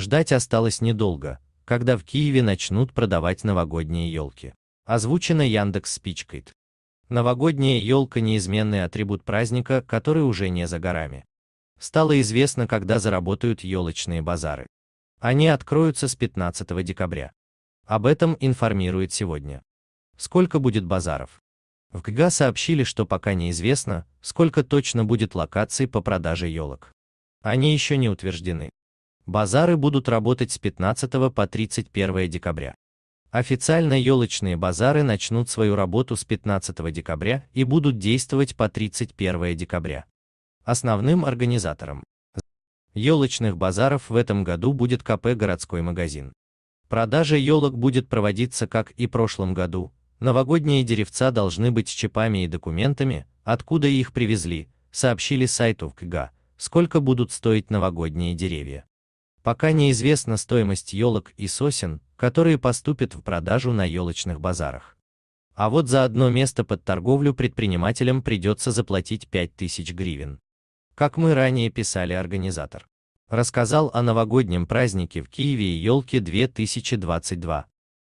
Ждать осталось недолго, когда в Киеве начнут продавать новогодние елки. Озвучено Яндекс Спичкайт. Новогодняя елка – неизменный атрибут праздника, который уже не за горами. Стало известно, когда заработают елочные базары. Они откроются с 15 декабря. Об этом информирует сегодня. Сколько будет базаров? В КГА сообщили, что пока неизвестно, сколько точно будет локаций по продаже елок. Они еще не утверждены. Базары будут работать с 15 по 31 декабря. Официально елочные базары начнут свою работу с 15 декабря и будут действовать по 31 декабря. Основным организатором елочных базаров в этом году будет КП «Городской магазин». Продажа елок будет проводиться, как и в прошлом году. Новогодние деревца должны быть с чипами и документами, откуда их привезли, сообщили сайту ВКГА, сколько будут стоить новогодние деревья. Пока неизвестна стоимость елок и сосен, которые поступят в продажу на елочных базарах. А вот за одно место под торговлю предпринимателям придется заплатить 5000 гривен. Как мы ранее писали организатор. Рассказал о новогоднем празднике в Киеве и елке 2022.